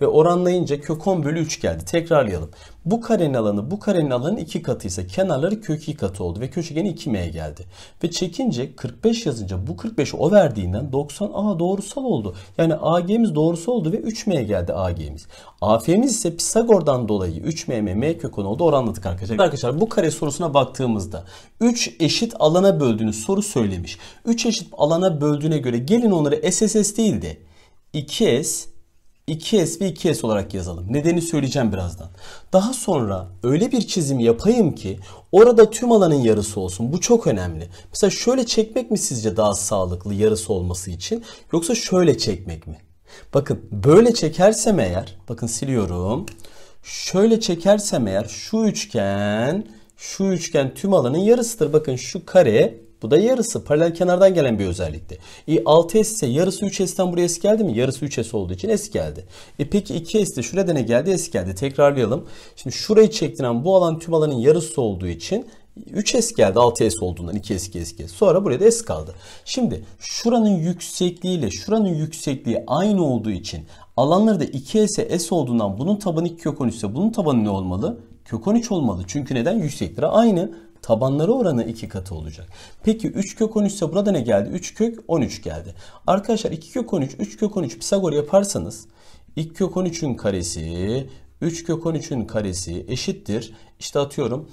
Ve oranlayınca kök 10 bölü 3 geldi. Tekrarlayalım. Bu karenin alanı bu karenin alanın 2 katı ise kenarları kök 2 katı oldu ve köşegen 2m'ye geldi. Ve çekince 45 yazınca bu 45'i o verdiğinden 90 a doğrusal oldu. Yani ag'miz doğrusu oldu ve 3m'ye geldi ag'miz. af'miz ise Pisagor'dan dolayı 3mm m kök 10 oldu oranladık arkadaşlar. Arkadaşlar bu kare sorusuna baktığımızda 3 eşit alana böldüğünü soru söylemiş. 3 eşit alana böldüğüne göre gelin onları SSS değil de 2S 2S ve 2S olarak yazalım. Nedeni söyleyeceğim birazdan. Daha sonra öyle bir çizim yapayım ki orada tüm alanın yarısı olsun. Bu çok önemli. Mesela şöyle çekmek mi sizce daha sağlıklı yarısı olması için yoksa şöyle çekmek mi? Bakın böyle çekersem eğer bakın siliyorum. Şöyle çekersem eğer şu üçgen şu üçgen tüm alanın yarısıdır. Bakın şu kare bu da yarısı. Paralel kenardan gelen bir özellikti. E 6S ise yarısı 3S'ten buraya S geldi mi? Yarısı 3S olduğu için S geldi. E peki 2S de şu ne geldi S geldi. Tekrarlayalım. Şimdi şurayı çektiren bu alan tüm alanın yarısı olduğu için 3S geldi 6S olduğundan 2S 2S 2S. Sonra buraya da S kaldı. Şimdi şuranın yüksekliği ile şuranın yüksekliği aynı olduğu için alanları da 2S'e S olduğundan bunun tabanı 2 kök 13 ise bunun tabanı ne olmalı? Kök 13 olmalı. Çünkü neden? Yüksekleri aynı. Tabanları oranı 2 katı olacak. Peki 3 kök 13 ise burada ne geldi? 3 kök 13 geldi. Arkadaşlar 2 kök 13, 3 kök 13 Pisagor yaparsanız 2 kök 13'ün karesi 3 kök 13'ün karesi eşittir. İşte atıyorum.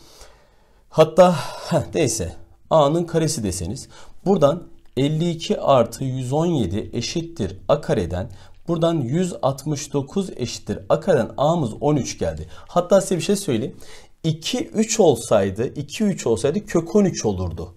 Hatta heh, neyse a'nın karesi deseniz. Buradan 52 artı 117 eşittir a kareden. Buradan 169 eşittir a kareden a'mız 13 geldi. Hatta size bir şey söyleyeyim. 2-3 olsaydı, 2-3 olsaydı kök 13 olurdu.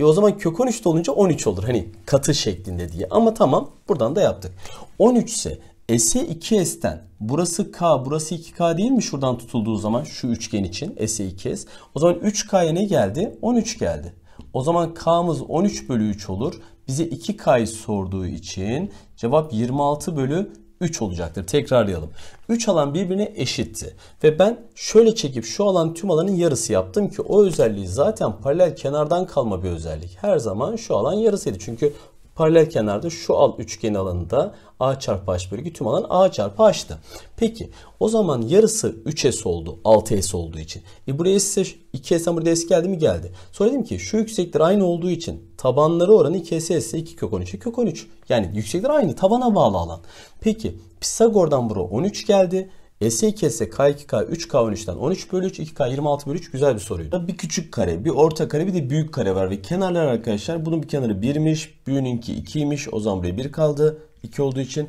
E o zaman kök 13 olunca 13 olur. Hani katı şeklinde diye. Ama tamam buradan da yaptık. 13 ise S'e 2S'ten burası K burası 2K değil mi şuradan tutulduğu zaman şu üçgen için S'e 2S. O zaman 3K'ya ne geldi? 13 geldi. O zaman K'mız 13 bölü 3 olur. Bize 2K'yı sorduğu için cevap 26 bölü 3 olacaktır. Tekrarlayalım. 3 alan birbirine eşitti. Ve ben şöyle çekip şu alan tüm alanın yarısı yaptım ki o özelliği zaten paralel kenardan kalma bir özellik. Her zaman şu alan yarısıydı. Çünkü paralel kenarda şu al üçgen alanında a çarpı h bölü tüm alan a çarpı h'tı. Peki o zaman yarısı 3s oldu 6s olduğu için. E buraya size 2s burada s geldi mi geldi. Sonra dedim ki şu yüksekler aynı olduğu için tabanları oranı 2s ise 2 kök 13 kök 13. Yani yüksekler aynı tabana bağlı alan. Peki Pisagor'dan buraya 13 geldi. S2 kese K2K 3K13'ten 13 bölü 3 2K 26 bölü 3 güzel bir soruydu. Bir küçük kare, bir orta kare bir de büyük kare var ve kenarlar arkadaşlar bunun bir kenarı 1'miş, büyüğününki 2'ymiş o zaman buraya 1 kaldı. 2 olduğu için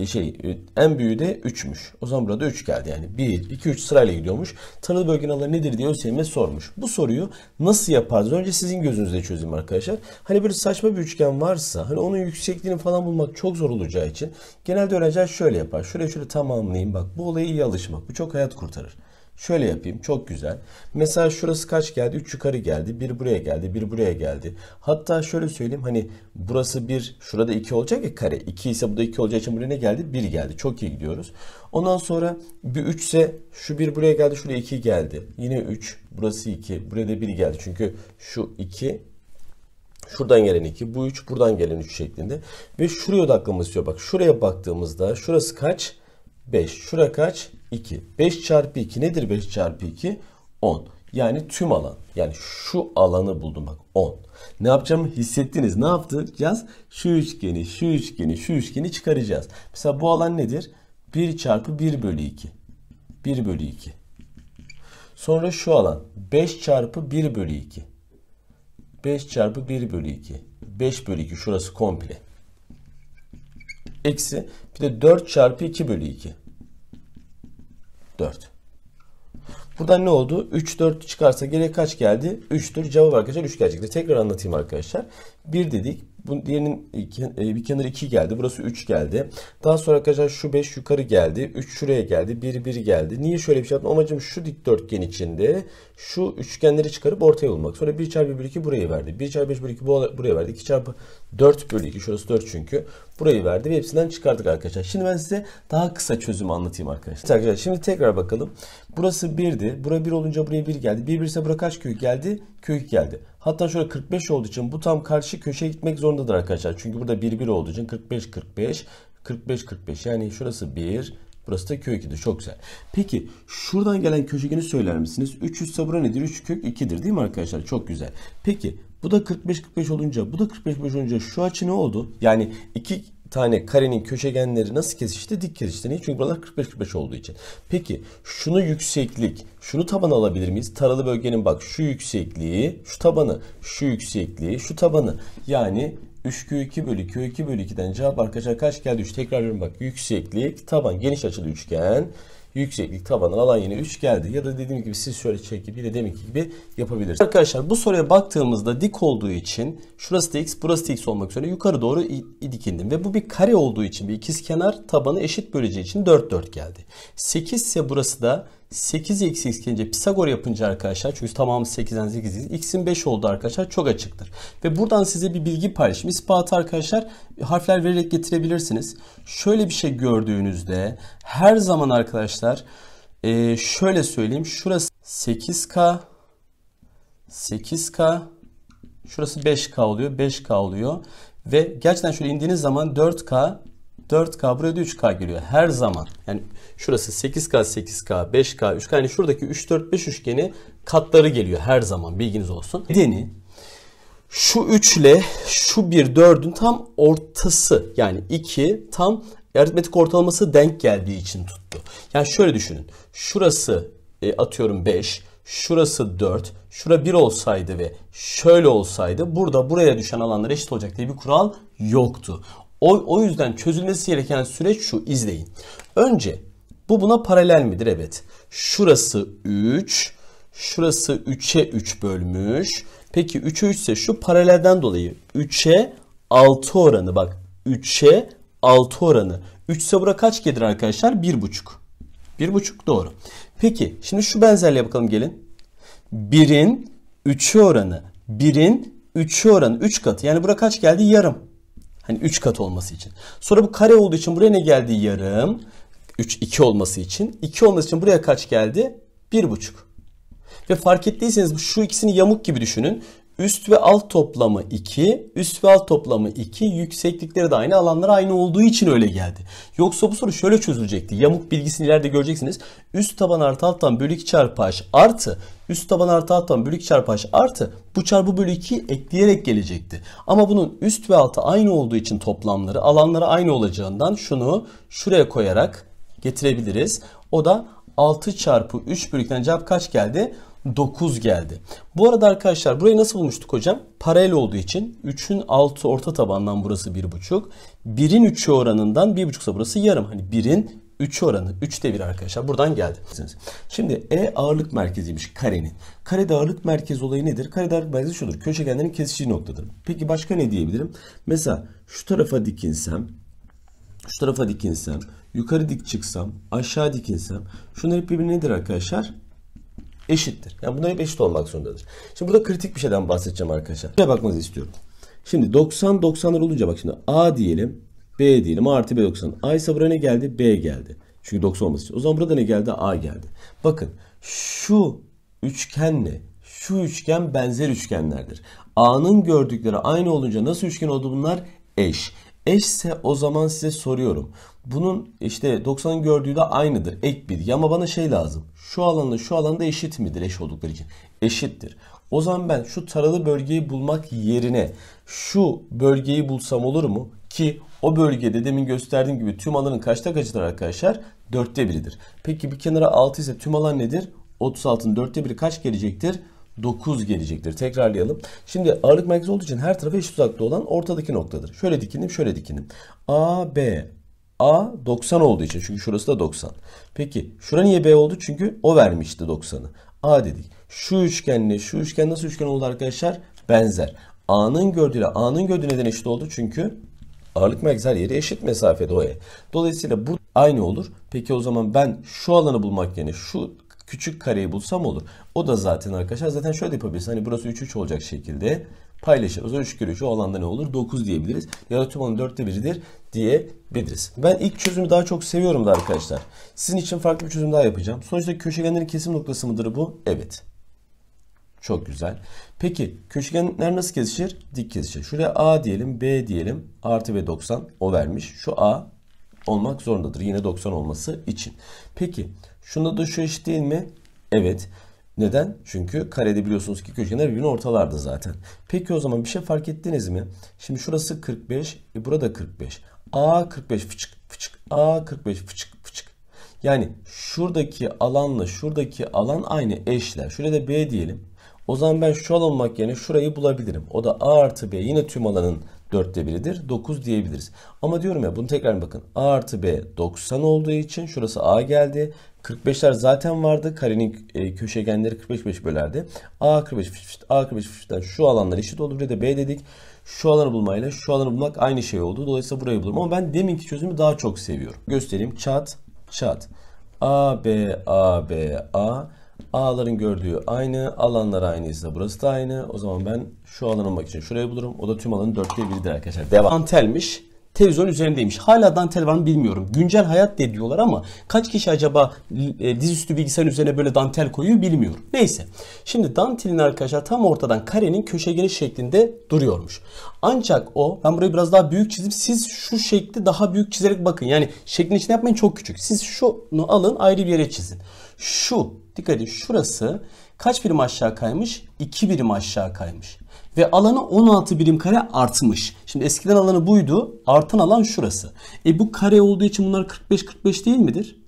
e, şey e, en büyüğü de 3'müş. O zaman burada 3 geldi yani 1, 2, 3 sırayla gidiyormuş. Tanıdığı bölgenin alanı nedir diye ÖSYM sormuş. Bu soruyu nasıl yaparız? Önce sizin gözünüzde çözeyim arkadaşlar. Hani böyle saçma bir üçgen varsa hani onun yüksekliğini falan bulmak çok zor olacağı için genelde öğrenciler şöyle yapar. Şuraya şöyle tamamlayayım bak bu olayı iyi alışmak. Bu çok hayat kurtarır. Şöyle yapayım çok güzel. Mesela şurası kaç geldi? 3 yukarı geldi. 1 buraya geldi. 1 buraya geldi. Hatta şöyle söyleyeyim hani burası 1 şurada 2 olacak ya kare. 2 ise bu da 2 olacağı için buraya ne geldi? 1 geldi. Çok iyi gidiyoruz. Ondan sonra bir 3 ise şu 1 buraya geldi. Şuraya 2 geldi. Yine 3. Burası 2. Buraya da 1 geldi. Çünkü şu 2 Şuradan gelen 2, bu 3, buradan gelen 3 şeklinde. Ve şuraya odaklanmak istiyor. Bak şuraya baktığımızda şurası kaç? 5. Şura kaç? 2. 5 çarpı 2 nedir 5 çarpı 2? 10. Yani tüm alan. Yani şu alanı buldum bak 10. Ne yapacağımı hissettiniz. Ne yapacağız? Şu üçgeni, şu üçgeni, şu üçgeni çıkaracağız. Mesela bu alan nedir? 1 çarpı 1 bölü 2. 1 bölü 2. Sonra şu alan 5 çarpı 1 bölü 2. 5 çarpı 1 bölü 2. 5 bölü 2 şurası komple. Eksi bir de 4 çarpı 2 bölü 2. 4. Buradan ne oldu? 3, 4 çıkarsa geriye kaç geldi? 3'tür. Cevap arkadaşlar 3 gelecektir. Tekrar anlatayım arkadaşlar. 1 dedik. Bu diğerinin e, e, bir kenarı 2 geldi. Burası 3 geldi. Daha sonra arkadaşlar şu 5 yukarı geldi. 3 şuraya geldi. 1 1 geldi. Niye şöyle bir şey yaptım? Amacım şu dikdörtgen içinde şu üçgenleri çıkarıp ortaya bulmak. Sonra 1 çarpı 1 bölü 2 burayı verdi. 1 çarpı 5 bölü 2 buraya verdi. 2 çarpı 4 bölü 2 şurası 4 çünkü. Burayı verdi ve hepsinden çıkardık arkadaşlar. Şimdi ben size daha kısa çözümü anlatayım arkadaşlar. Arkadaşlar şimdi tekrar bakalım. Burası 1'di. Bura 1 olunca buraya 1 geldi. 1 1 ise bura kaç kök geldi? Kök geldi. Hatta şöyle 45 olduğu için bu tam karşı köşeye gitmek zorundadır arkadaşlar. Çünkü burada 1-1 olduğu için 45-45, 45-45 yani şurası 1, Burası da kök 2'dir. Çok güzel. Peki şuradan gelen köşegeni söyler misiniz? 3 üst sabura nedir? 3 kök 2'dir değil mi arkadaşlar? Çok güzel. Peki bu da 45-45 olunca bu da 45-45 olunca şu açı ne oldu? Yani 2 tane karenin köşegenleri nasıl kesişti? Dik kesişti. Niye? Çünkü buralar 45-45 olduğu için. Peki şunu yükseklik, şunu taban alabilir miyiz? Taralı bölgenin bak şu yüksekliği, şu tabanı, şu yüksekliği, şu tabanı. Yani 3Q2 bölü Q2 bölü 2'den cevap arkadaşlar kaç geldi? 3 tekrarlıyorum bak yükseklik, taban, geniş açılı üçgen yükseklik tabanı alan yine 3 geldi. Ya da dediğim gibi siz şöyle çekip yine demek gibi yapabilirsiniz. Arkadaşlar bu soruya baktığımızda dik olduğu için şurası da x burası da x olmak üzere yukarı doğru dikindim Ve bu bir kare olduğu için bir ikizkenar tabanı eşit böleceği için 4 4 geldi. 8 ise burası da 8x x gelince Pisagor yapınca arkadaşlar çünkü tamamı 8'den 8 x'in 5 oldu arkadaşlar çok açıktır. Ve buradan size bir bilgi paylaşayım. İspatı arkadaşlar harfler vererek getirebilirsiniz. Şöyle bir şey gördüğünüzde her zaman arkadaşlar e, şöyle söyleyeyim. Şurası 8k 8k şurası 5k oluyor 5k oluyor. Ve gerçekten şöyle indiğiniz zaman 4k 4K buraya da 3K geliyor her zaman. Yani şurası 8K, 8K, 5K, 3K. Yani şuradaki 3, 4, 5 üçgeni katları geliyor her zaman bilginiz olsun. Nedeni şu 3 ile şu 1 4'ün tam ortası yani 2 tam aritmetik ortalaması denk geldiği için tuttu. Yani şöyle düşünün. Şurası e, atıyorum 5, şurası 4, şura 1 olsaydı ve şöyle olsaydı burada buraya düşen alanlar eşit olacak diye bir kural yoktu. O, o yüzden çözülmesi gereken süreç şu izleyin. Önce bu buna paralel midir? Evet. Şurası 3. Şurası 3'e 3 bölmüş. Peki 3'e 3 ise şu paralelden dolayı 3'e 6 oranı bak. 3'e 6 oranı. 3 ise bura kaç gelir arkadaşlar? 1,5. 1,5 doğru. Peki şimdi şu benzerliğe bakalım gelin. 1'in 3'ü oranı. 1'in 3'ü oranı. 3 katı. Yani bura kaç geldi? Yarım. Hani 3 kat olması için. Sonra bu kare olduğu için buraya ne geldi? Yarım. 3, 2 olması için. 2 olması için buraya kaç geldi? 1,5. Ve fark ettiyseniz şu ikisini yamuk gibi düşünün. Üst ve alt toplamı 2. Üst ve alt toplamı 2. Yükseklikleri de aynı. Alanlar aynı olduğu için öyle geldi. Yoksa bu soru şöyle çözülecekti. Yamuk bilgisini ileride göreceksiniz. Üst taban artı alttan bölü 2 çarpı h artı. Üst taban artı alttan bölü 2 çarpı h artı. Bu çarpı bölü 2 ekleyerek gelecekti. Ama bunun üst ve altı aynı olduğu için toplamları alanları aynı olacağından şunu şuraya koyarak getirebiliriz. O da 6 çarpı 3 bölükten cevap kaç geldi? 9 geldi. Bu arada arkadaşlar burayı nasıl bulmuştuk hocam? Paralel olduğu için 3'ün 6 orta tabandan burası 1,5. 1'in 3'ü oranından 1,5 ise burası yarım. Hani 1'in 3 oranı 3'te 1 arkadaşlar buradan geldi. Şimdi E ağırlık merkeziymiş karenin. Karede ağırlık merkezi olayı nedir? Karede ağırlık merkezi şudur. Köşegenlerin kesiştiği noktadır. Peki başka ne diyebilirim? Mesela şu tarafa dikinsem şu tarafa dikinsem, yukarı dik çıksam, aşağı dikinsem şunlar hep birbiri nedir arkadaşlar? eşittir. Yani bunlar hep eşit olmak zorundadır. Şimdi burada kritik bir şeyden bahsedeceğim arkadaşlar. Şöyle bakmanızı istiyorum. Şimdi 90 90'lar olunca bak şimdi A diyelim, B diyelim, A artı B 90. A ise buraya ne geldi? B geldi. Çünkü 90 olması için. O zaman burada ne geldi? A geldi. Bakın şu üçgenle şu üçgen benzer üçgenlerdir. A'nın gördükleri aynı olunca nasıl üçgen oldu bunlar? Eş. Eşse o zaman size soruyorum. Bunun işte 90'ın gördüğü de aynıdır. Ek bilgi ama bana şey lazım. Şu alanda şu alanda eşit midir eş oldukları için? Eşittir. O zaman ben şu taralı bölgeyi bulmak yerine şu bölgeyi bulsam olur mu? Ki o bölgede demin gösterdiğim gibi tüm alanın kaçta kaçıdır arkadaşlar? dörtte biridir. Peki bir kenara 6 ise tüm alan nedir? 36'nın dörtte biri kaç gelecektir? 9 gelecektir. Tekrarlayalım. Şimdi ağırlık merkezi olduğu için her tarafa eşit uzakta olan ortadaki noktadır. Şöyle dikindim, şöyle dikindim. A, B, A 90 olduğu için. Çünkü şurası da 90. Peki şura niye B oldu? Çünkü o vermişti 90'ı. A dedik. Şu üçgenle şu üçgen nasıl üçgen oldu arkadaşlar? Benzer. A'nın gördüğüyle A'nın gördüğü neden eşit oldu? Çünkü ağırlık merkezler yeri eşit mesafede O'ya. E. Dolayısıyla bu aynı olur. Peki o zaman ben şu alanı bulmak yerine şu küçük kareyi bulsam olur. O da zaten arkadaşlar zaten şöyle yapabilirsin. Hani burası 3 3 olacak şekilde paylaşır. O zaman 3 kere 3 o alanda ne olur? 9 diyebiliriz. Ya da tüm alanın 4'te 1'idir diyebiliriz. Ben ilk çözümü daha çok seviyorum da arkadaşlar. Sizin için farklı bir çözüm daha yapacağım. Sonuçta köşegenlerin kesim noktası mıdır bu? Evet. Çok güzel. Peki köşegenler nasıl kesişir? Dik kesişir. Şuraya A diyelim, B diyelim. Artı ve 90 o vermiş. Şu A olmak zorundadır. Yine 90 olması için. Peki şunda da şu eşit değil mi? Evet. Neden? Çünkü karede biliyorsunuz ki köşeler birbirine ortalardı zaten. Peki o zaman bir şey fark ettiniz mi? Şimdi şurası 45, e burada 45. A 45 fıçık fıçık, A 45 fıçık fıçık. Yani şuradaki alanla şuradaki alan aynı eşler. Şurada B diyelim. O zaman ben şu alan olmak yerine şurayı bulabilirim. O da A artı B yine tüm alanın 4'te biridir, 9 diyebiliriz. Ama diyorum ya bunu tekrar bakın. A artı B 90 olduğu için şurası A geldi. 45'ler zaten vardı. Karenin e, köşegenleri 45 5 bölerdi. A 45 5 A 45 5'ten şu alanlar eşit oldu. Buraya da B dedik. Şu alanı bulmayla şu alanı bulmak aynı şey oldu. Dolayısıyla burayı bulurum. Ama ben deminki çözümü daha çok seviyorum. Göstereyim. Çat, çat. A, B, A, B, A. A'ların gördüğü aynı. Alanlar aynıysa burası da aynı. O zaman ben şu alanı bulmak için şurayı bulurum. O da tüm alanın dörtte biridir arkadaşlar. Devam. Dantelmiş. Televizyon üzerindeymiş. Hala dantel var mı bilmiyorum. Güncel hayat diye diyorlar ama kaç kişi acaba e, dizüstü bilgisayarın üzerine böyle dantel koyuyor bilmiyorum. Neyse. Şimdi dantelin arkadaşlar tam ortadan karenin köşegeni şeklinde duruyormuş. Ancak o ben burayı biraz daha büyük çizdim. Siz şu şekli daha büyük çizerek bakın. Yani şeklin içine yapmayın çok küçük. Siz şunu alın ayrı bir yere çizin. Şu Dikkat edin şurası kaç birim aşağı kaymış? 2 birim aşağı kaymış. Ve alanı 16 birim kare artmış. Şimdi eskiden alanı buydu. Artan alan şurası. E bu kare olduğu için bunlar 45-45 değil midir?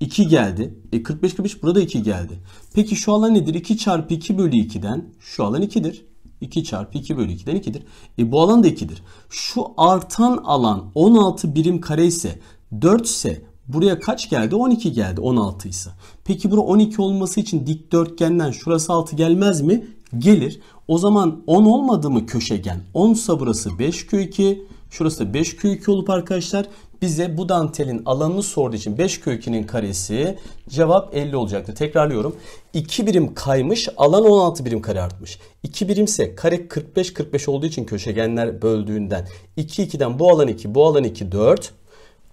2 geldi. E 45 45 burada 2 geldi. Peki şu alan nedir? 2 çarpı 2 bölü 2'den şu alan 2'dir. 2 çarpı 2 bölü 2'den 2'dir. E bu alan da 2'dir. Şu artan alan 16 birim kare ise 4 ise Buraya kaç geldi? 12 geldi 16 ise. Peki bura 12 olması için dikdörtgenden şurası 6 gelmez mi? Gelir. O zaman 10 olmadı mı köşegen? 10 sa burası 5 kök 2. Şurası 5 kök 2 olup arkadaşlar bize bu dantelin alanını sorduğu için 5 2'nin karesi cevap 50 olacaktır. Tekrarlıyorum. 2 birim kaymış alan 16 birim kare artmış. 2 birimse kare 45 45 olduğu için köşegenler böldüğünden 2 2'den bu alan 2 bu alan 2 4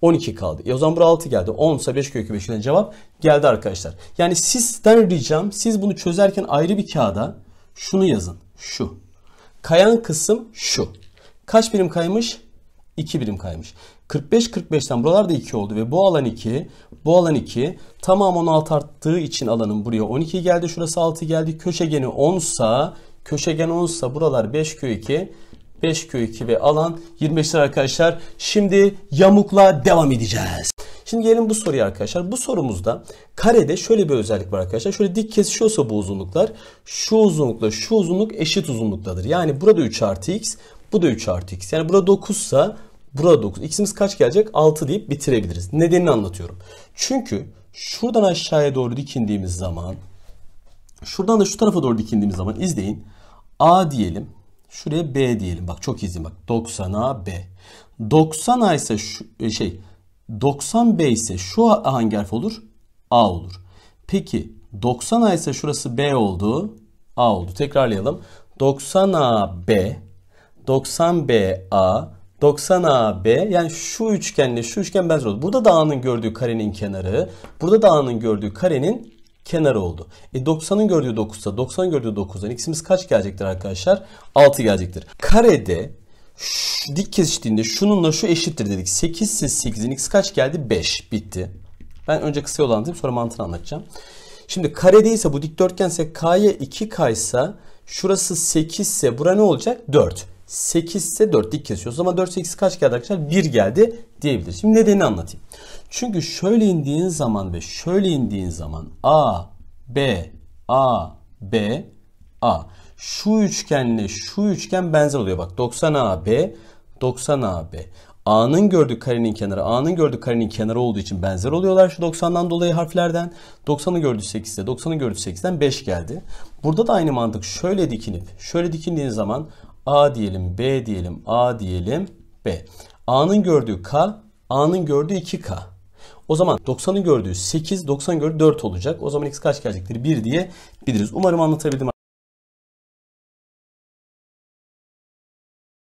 12 kaldı. E o zaman buraya 6 geldi. 10 ise 5 kökü 5'in cevap geldi arkadaşlar. Yani sizden ricam siz bunu çözerken ayrı bir kağıda şunu yazın. Şu. Kayan kısım şu. Kaç birim kaymış? 2 birim kaymış. 45 45'ten buralarda 2 oldu ve bu alan 2, bu alan 2. Tamam 16 arttığı için alanın buraya 12 geldi. Şurası 6 geldi. Köşegeni 10 sa, köşegen 10 sa buralar 5 kök 2. 5 kök 2 ve alan 25 lira arkadaşlar. Şimdi yamukla devam edeceğiz. Şimdi gelin bu soruya arkadaşlar. Bu sorumuzda karede şöyle bir özellik var arkadaşlar. Şöyle dik kesişiyorsa bu uzunluklar şu uzunlukla şu uzunluk eşit uzunluktadır. Yani burada 3 artı x bu da 3 artı x. Yani burada 9 ise burada 9. X'imiz kaç gelecek? 6 deyip bitirebiliriz. Nedenini anlatıyorum. Çünkü şuradan aşağıya doğru dikindiğimiz zaman şuradan da şu tarafa doğru dikindiğimiz zaman izleyin. A diyelim. Şuraya B diyelim. Bak çok izin bak. 90 A B. 90 A ise şu, e, şey 90B ise şu hangi harf olur? A olur. Peki 90A ise şurası B oldu. A oldu. Tekrarlayalım. 90A B, 90B A, 90A B. Yani şu üçgenle şu üçgen benzer oldu. Burada da A'nın gördüğü karenin kenarı, burada da A'nın gördüğü karenin Kenar oldu. E 90'ın gördüğü 9'sa 90'ın gördüğü 9'dan x'imiz kaç gelecektir arkadaşlar? 6 gelecektir. Karede şu, dik kesiştiğinde şununla şu eşittir dedik. 8 ise 8'in x kaç geldi? 5. Bitti. Ben önce kısa yolu anlatayım sonra mantığını anlatacağım. Şimdi kare değilse bu dikdörtgense k'ya 2k ise şurası 8 ise bura ne olacak? 4. 8 ise 4 dik kesiyoruz. Ama 4 8 kaç geldi arkadaşlar? 1 geldi diyebiliriz. Şimdi nedenini anlatayım. Çünkü şöyle indiğin zaman ve şöyle indiğin zaman A, B, A, B, A. Şu üçgenle şu üçgen benzer oluyor. Bak 90 A, B, 90 A, B. A'nın gördüğü karenin kenarı, A'nın gördüğü karenin kenarı olduğu için benzer oluyorlar şu 90'dan dolayı harflerden. 90'ı gördü ise, 90'ı gördü 8'den 5 geldi. Burada da aynı mantık. Şöyle dikinip, şöyle dikindiğin zaman A diyelim, B diyelim, A diyelim, B. A'nın gördüğü K, A'nın gördüğü 2K. O zaman 90'ın gördüğü 8, 90 gördüğü 4 olacak. O zaman x kaç gelecektir? 1 diye biliriz. Umarım anlatabildim.